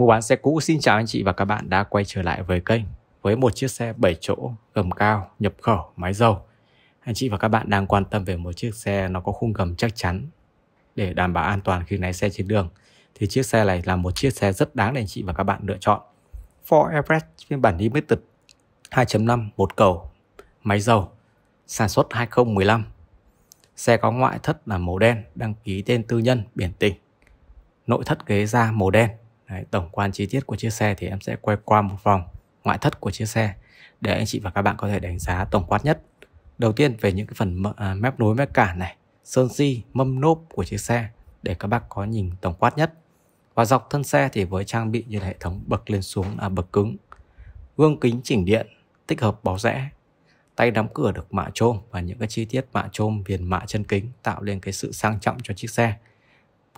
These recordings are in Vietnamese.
Mua bán xe cũ xin chào anh chị và các bạn đã quay trở lại với kênh với một chiếc xe 7 chỗ gầm cao nhập khẩu máy dầu. Anh chị và các bạn đang quan tâm về một chiếc xe nó có khung gầm chắc chắn để đảm bảo an toàn khi lái xe trên đường thì chiếc xe này là một chiếc xe rất đáng để anh chị và các bạn lựa chọn. Ford Everest phiên bản Limited 2.5 một cầu máy dầu sản xuất 2015 Xe có ngoại thất là màu đen, đăng ký tên tư nhân, biển tỉnh. Nội thất ghế da màu đen, Đấy, tổng quan chi tiết của chiếc xe thì em sẽ quay qua một vòng ngoại thất của chiếc xe để anh chị và các bạn có thể đánh giá tổng quát nhất. Đầu tiên về những cái phần à, mép nối mép cản này, sơn si, mâm nốp của chiếc xe để các bác có nhìn tổng quát nhất. Và dọc thân xe thì với trang bị như là hệ thống bậc lên xuống à, bậc cứng, gương kính chỉnh điện, tích hợp bó rẽ, tay nắm cửa được mạ chrome và những cái chi tiết mạ chrome viền mạ chân kính tạo lên cái sự sang trọng cho chiếc xe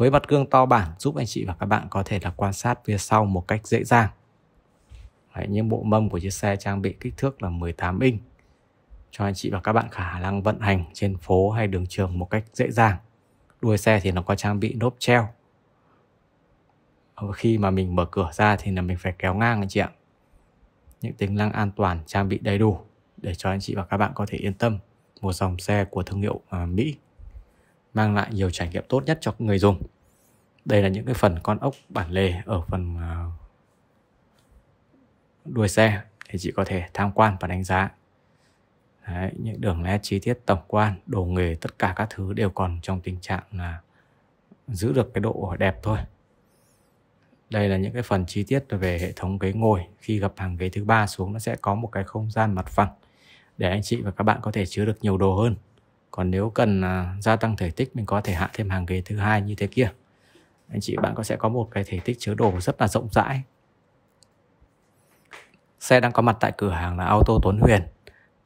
với mặt gương to bản giúp anh chị và các bạn có thể là quan sát phía sau một cách dễ dàng. Đấy, những bộ mâm của chiếc xe trang bị kích thước là 18 inch cho anh chị và các bạn khả năng vận hành trên phố hay đường trường một cách dễ dàng. Đuôi xe thì nó có trang bị nốt treo. Khi mà mình mở cửa ra thì là mình phải kéo ngang anh chị ạ. Những tính năng an toàn trang bị đầy đủ để cho anh chị và các bạn có thể yên tâm một dòng xe của thương hiệu à, Mỹ mang lại nhiều trải nghiệm tốt nhất cho người dùng đây là những cái phần con ốc bản lề ở phần à, đuôi xe thì chị có thể tham quan và đánh giá Đấy, những đường nét chi tiết tổng quan đồ nghề tất cả các thứ đều còn trong tình trạng là giữ được cái độ đẹp thôi đây là những cái phần chi tiết về hệ thống ghế ngồi khi gặp hàng ghế thứ ba xuống nó sẽ có một cái không gian mặt phẳng để anh chị và các bạn có thể chứa được nhiều đồ hơn còn nếu cần à, gia tăng thể tích mình có thể hạ thêm hàng ghế thứ hai như thế kia anh chị bạn có sẽ có một cái thể tích chứa đồ rất là rộng rãi xe đang có mặt tại cửa hàng là auto Tuấn Huyền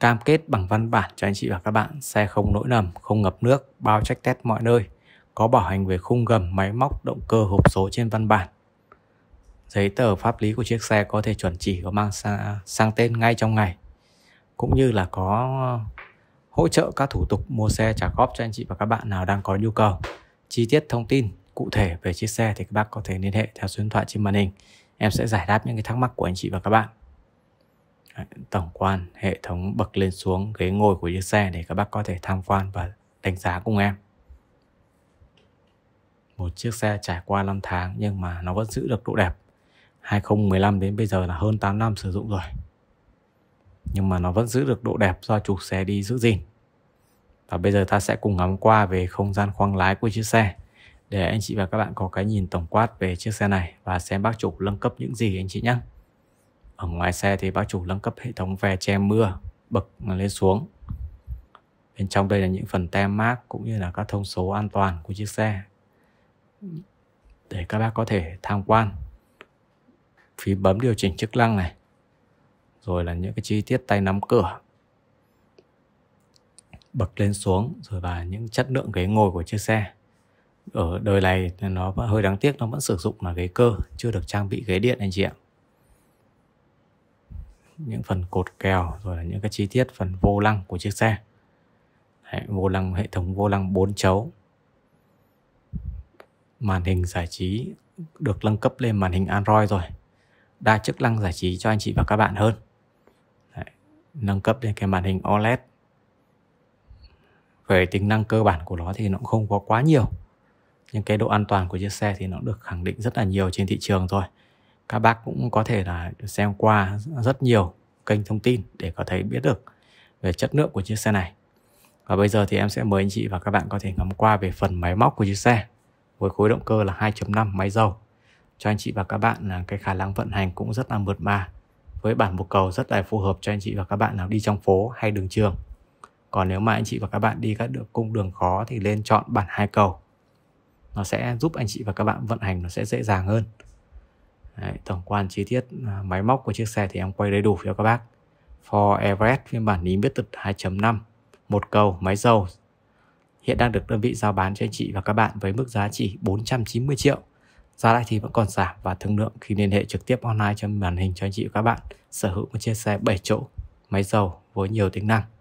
cam kết bằng văn bản cho anh chị và các bạn xe không nỗi nầm không ngập nước bao trách test mọi nơi có bảo hành về khung gầm máy móc động cơ hộp số trên văn bản giấy tờ pháp lý của chiếc xe có thể chuẩn chỉ có mang sang, sang tên ngay trong ngày cũng như là có hỗ trợ các thủ tục mua xe trả góp cho anh chị và các bạn nào đang có nhu cầu. Chi tiết thông tin cụ thể về chiếc xe thì các bác có thể liên hệ theo số điện thoại trên màn hình. Em sẽ giải đáp những cái thắc mắc của anh chị và các bạn. Tổng quan hệ thống bậc lên xuống ghế ngồi của chiếc xe để các bác có thể tham quan và đánh giá cùng em. Một chiếc xe trải qua 5 tháng nhưng mà nó vẫn giữ được độ đẹp. 2015 đến bây giờ là hơn 8 năm sử dụng rồi nhưng mà nó vẫn giữ được độ đẹp do chủ xe đi giữ gìn. Và bây giờ ta sẽ cùng ngắm qua về không gian khoang lái của chiếc xe để anh chị và các bạn có cái nhìn tổng quát về chiếc xe này và xem bác chủ nâng cấp những gì anh chị nhé. Ở ngoài xe thì bác chủ nâng cấp hệ thống về che mưa, bậc lên xuống. Bên trong đây là những phần tem mát cũng như là các thông số an toàn của chiếc xe để các bác có thể tham quan. phí bấm điều chỉnh chức năng này, rồi là những cái chi tiết tay nắm cửa bật lên xuống rồi và những chất lượng ghế ngồi của chiếc xe ở đời này nó vẫn hơi đáng tiếc nó vẫn sử dụng là ghế cơ chưa được trang bị ghế điện anh chị ạ những phần cột kèo rồi là những cái chi tiết phần vô lăng của chiếc xe Đấy, vô lăng hệ thống vô lăng 4 chấu màn hình giải trí được nâng cấp lên màn hình Android rồi đa chức năng giải trí cho anh chị và các bạn hơn nâng cấp lên cái màn hình OLED về tính năng cơ bản của nó thì nó cũng không có quá nhiều nhưng cái độ an toàn của chiếc xe thì nó được khẳng định rất là nhiều trên thị trường rồi các bác cũng có thể là xem qua rất nhiều kênh thông tin để có thể biết được về chất lượng của chiếc xe này và bây giờ thì em sẽ mời anh chị và các bạn có thể ngắm qua về phần máy móc của chiếc xe với khối động cơ là 2.5 máy dầu cho anh chị và các bạn là cái khả năng vận hành cũng rất là mượt mà với bản một cầu rất là phù hợp cho anh chị và các bạn nào đi trong phố hay đường trường còn nếu mà anh chị và các bạn đi các đường cung đường khó thì nên chọn bản hai cầu nó sẽ giúp anh chị và các bạn vận hành nó sẽ dễ dàng hơn Đấy, tổng quan chi tiết à, máy móc của chiếc xe thì em quay đầy đủ cho các bác Ford Everest phiên bản nín biết tật 2.5 một cầu máy dầu hiện đang được đơn vị giao bán cho anh chị và các bạn với mức giá chỉ 490 triệu giá lại thì vẫn còn giảm và thương lượng khi liên hệ trực tiếp online trên màn hình cho anh chị và các bạn sở hữu một chiếc xe 7 chỗ, máy dầu với nhiều tính năng.